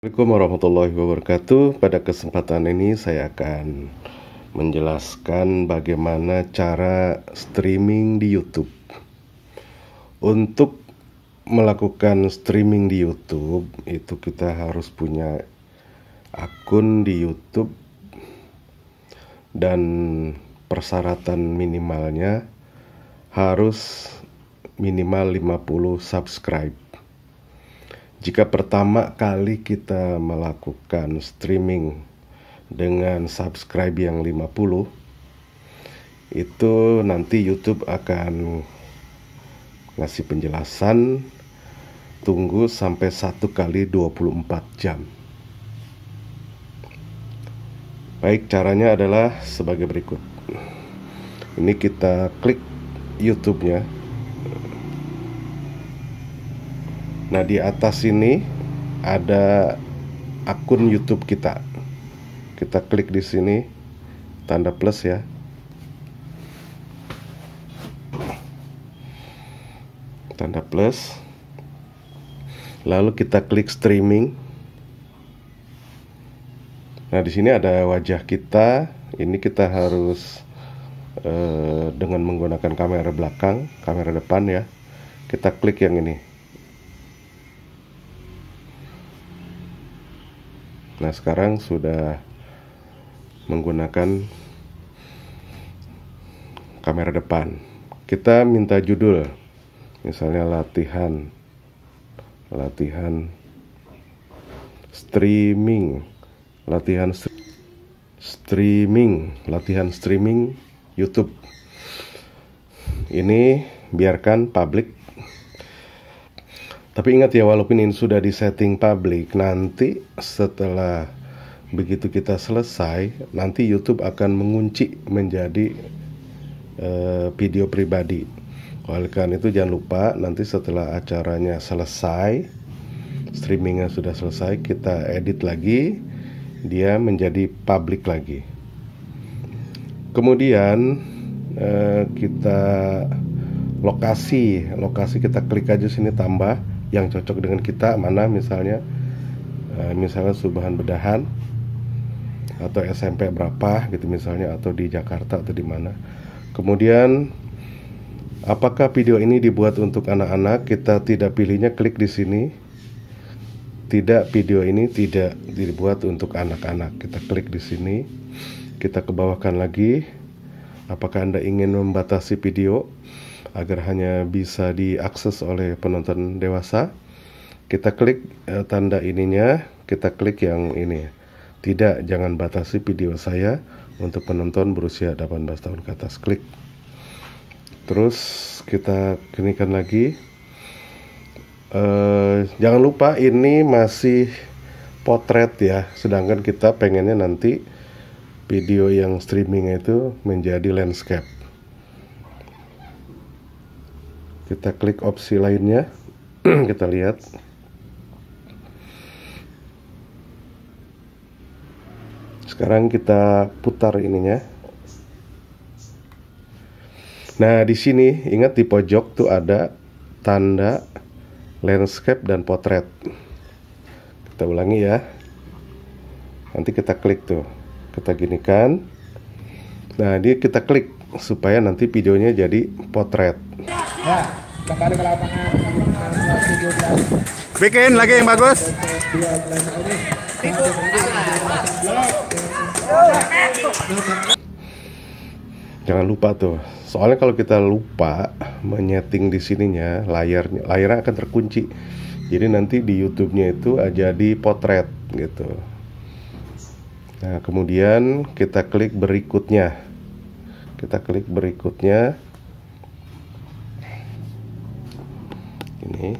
Assalamualaikum warahmatullahi wabarakatuh. Pada kesempatan ini saya akan menjelaskan bagaimana cara streaming di YouTube. Untuk melakukan streaming di YouTube, itu kita harus punya akun di YouTube dan persyaratan minimalnya harus minimal 50 subscribe jika pertama kali kita melakukan streaming dengan subscribe yang 50 itu nanti YouTube akan ngasih penjelasan tunggu sampai 1 kali 24 jam. Baik, caranya adalah sebagai berikut. Ini kita klik YouTube-nya. Nah, di atas ini ada akun YouTube kita. Kita klik di sini tanda plus ya. Tanda plus. Lalu kita klik streaming. Nah, di sini ada wajah kita. Ini kita harus eh, dengan menggunakan kamera belakang, kamera depan ya. Kita klik yang ini. Nah sekarang sudah menggunakan kamera depan. Kita minta judul, misalnya latihan, latihan streaming, latihan st streaming, latihan streaming YouTube. Ini biarkan publik tapi ingat ya walaupun ini sudah di setting public, nanti setelah begitu kita selesai, nanti YouTube akan mengunci menjadi uh, video pribadi. Oleh karena itu jangan lupa nanti setelah acaranya selesai, streamingnya sudah selesai, kita edit lagi, dia menjadi public lagi. Kemudian eh, kita lokasi lokasi kita klik aja sini tambah yang cocok dengan kita mana misalnya eh, misalnya subahan bedahan atau SMP berapa gitu misalnya atau di Jakarta atau di mana kemudian apakah video ini dibuat untuk anak-anak kita tidak pilihnya klik di sini tidak video ini tidak dibuat untuk anak-anak kita klik di sini kita kebawahkan lagi apakah anda ingin membatasi video agar hanya bisa diakses oleh penonton dewasa. Kita klik eh, tanda ininya, kita klik yang ini. Tidak, jangan batasi video saya untuk penonton berusia 18 tahun ke atas. Klik. Terus kita kenikan lagi. Eh, jangan lupa ini masih potret ya, sedangkan kita pengennya nanti video yang streaming itu menjadi landscape. kita klik opsi lainnya kita lihat sekarang kita putar ininya nah di sini ingat di pojok tuh ada tanda landscape dan potret kita ulangi ya nanti kita klik tuh kita ginikan nah ini kita klik supaya nanti videonya jadi potret Ya, kembali ke lapangan. Bikin lagi yang bagus. Jangan lupa tuh. Soalnya kalau kita lupa menyeting di sininya, layarnya layarnya akan terkunci. Jadi nanti di YouTube-nya itu jadi potret gitu. Nah, kemudian kita klik berikutnya. Kita klik berikutnya. ini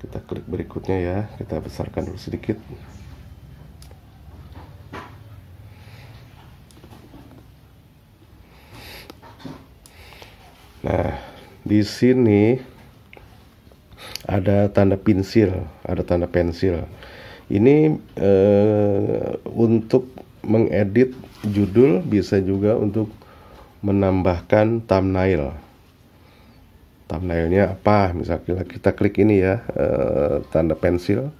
kita klik berikutnya ya kita besarkan dulu sedikit nah di sini ada tanda pensil ada tanda pensil ini eh, untuk mengedit judul bisa juga untuk menambahkan thumbnail thumbnailnya apa misalnya kita klik ini ya uh, tanda pensil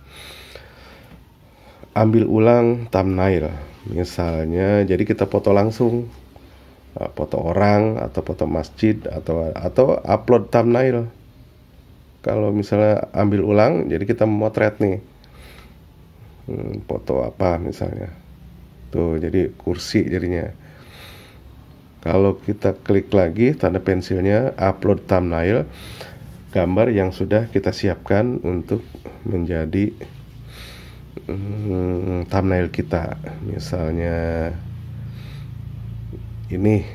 ambil ulang thumbnail misalnya jadi kita foto langsung eh, foto orang atau foto masjid atau atau upload thumbnail kalau misalnya ambil ulang jadi kita memotret nih hmm, foto apa misalnya tuh jadi kursi jadinya kalau kita klik lagi tanda pensilnya upload thumbnail gambar yang sudah kita siapkan untuk menjadi hmm, thumbnail kita. Misalnya ini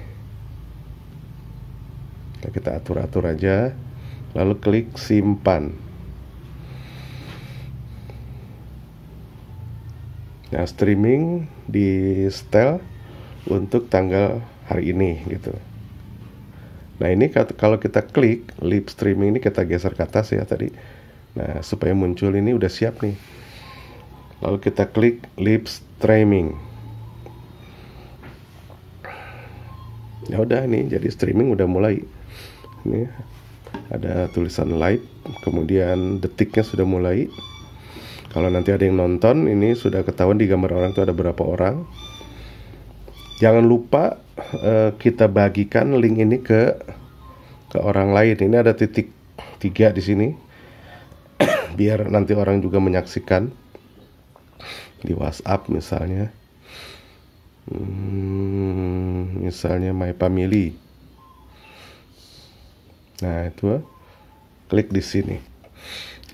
nah, kita atur-atur aja lalu klik simpan nah streaming di setel untuk tanggal hari ini gitu. Nah ini kalau kita klik live streaming ini kita geser ke atas ya tadi. Nah supaya muncul ini udah siap nih. Lalu kita klik live streaming. Ya udah nih jadi streaming udah mulai. Ini ada tulisan live, kemudian detiknya sudah mulai. Kalau nanti ada yang nonton, ini sudah ketahuan di gambar orang itu ada berapa orang. Jangan lupa uh, kita bagikan link ini ke ke orang lain. Ini ada titik tiga di sini, biar nanti orang juga menyaksikan di WhatsApp misalnya, hmm, misalnya My Family. Nah itu, klik di sini.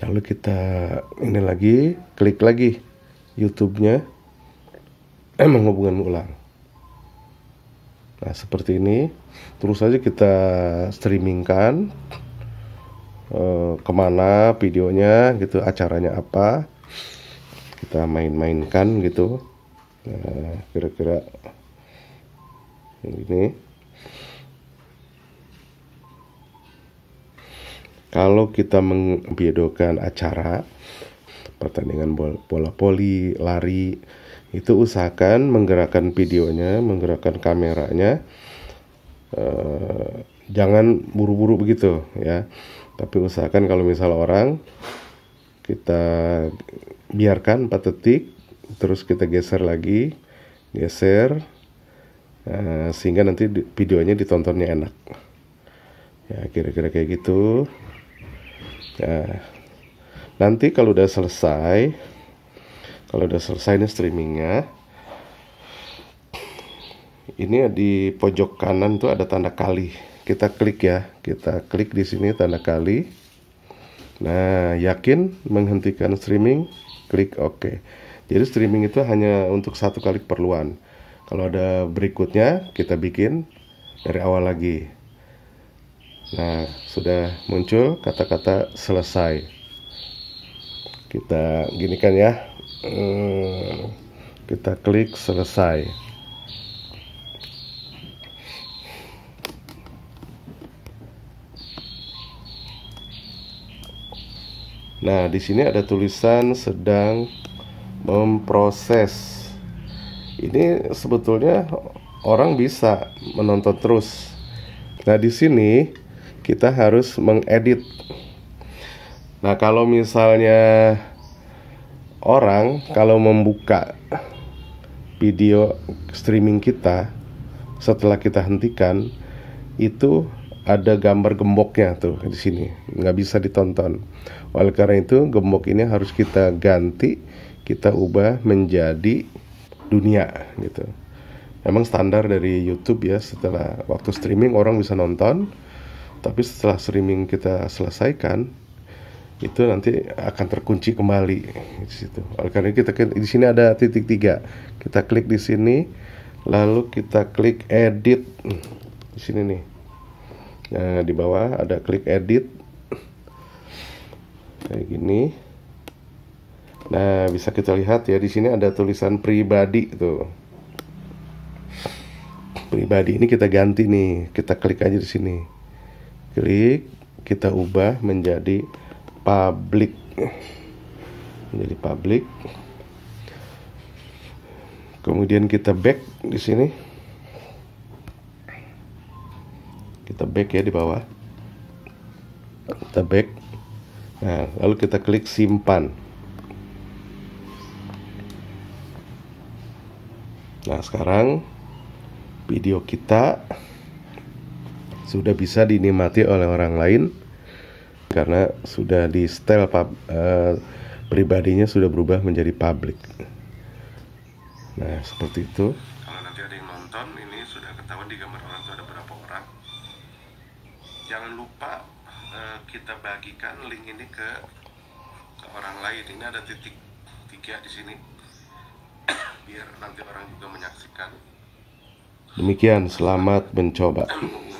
Lalu kita ini lagi, klik lagi YouTube-nya, menghubungkan ulang. Nah, seperti ini. Terus saja kita streamingkan e, kemana videonya, gitu, acaranya apa. Kita main-mainkan, gitu. Nah, kira-kira ini. Kalau kita membedakan acara, pertandingan bola, bola lari, itu usahakan menggerakkan videonya, menggerakkan kameranya. Eh, jangan buru-buru begitu ya. Tapi usahakan kalau misal orang kita biarkan 4 detik, terus kita geser lagi, geser eh, sehingga nanti videonya ditontonnya enak. Ya, kira-kira kayak gitu. Ya. nanti kalau udah selesai kalau udah selesai nih streamingnya ini di pojok kanan tuh ada tanda kali kita klik ya kita klik di sini tanda kali nah yakin menghentikan streaming klik OK jadi streaming itu hanya untuk satu kali perluan. kalau ada berikutnya kita bikin dari awal lagi nah sudah muncul kata-kata selesai kita gini kan ya Eh, kita klik selesai Nah, di sini ada tulisan sedang memproses. Ini sebetulnya orang bisa menonton terus. Nah, di sini kita harus mengedit. Nah, kalau misalnya orang kalau membuka video streaming kita setelah kita hentikan itu ada gambar gemboknya tuh di sini nggak bisa ditonton oleh karena itu gembok ini harus kita ganti kita ubah menjadi dunia gitu memang standar dari YouTube ya setelah waktu streaming orang bisa nonton tapi setelah streaming kita selesaikan itu nanti akan terkunci kembali di situ. Oleh karena kita di sini ada titik tiga, kita klik di sini, lalu kita klik edit di sini nih. Nah di bawah ada klik edit kayak gini. Nah bisa kita lihat ya di sini ada tulisan pribadi tuh pribadi ini kita ganti nih kita klik aja di sini klik kita ubah menjadi public menjadi public kemudian kita back di sini kita back ya di bawah kita back nah lalu kita klik simpan nah sekarang video kita sudah bisa dinikmati oleh orang lain karena sudah di style pub, uh, pribadinya sudah berubah menjadi publik. Nah, seperti itu. Kalau nanti ada yang nonton, ini sudah ketahuan di gambar orang itu ada berapa orang. Jangan lupa uh, kita bagikan link ini ke ke orang lain. Ini ada titik tiga di sini. Biar nanti orang juga menyaksikan. Demikian, selamat mencoba.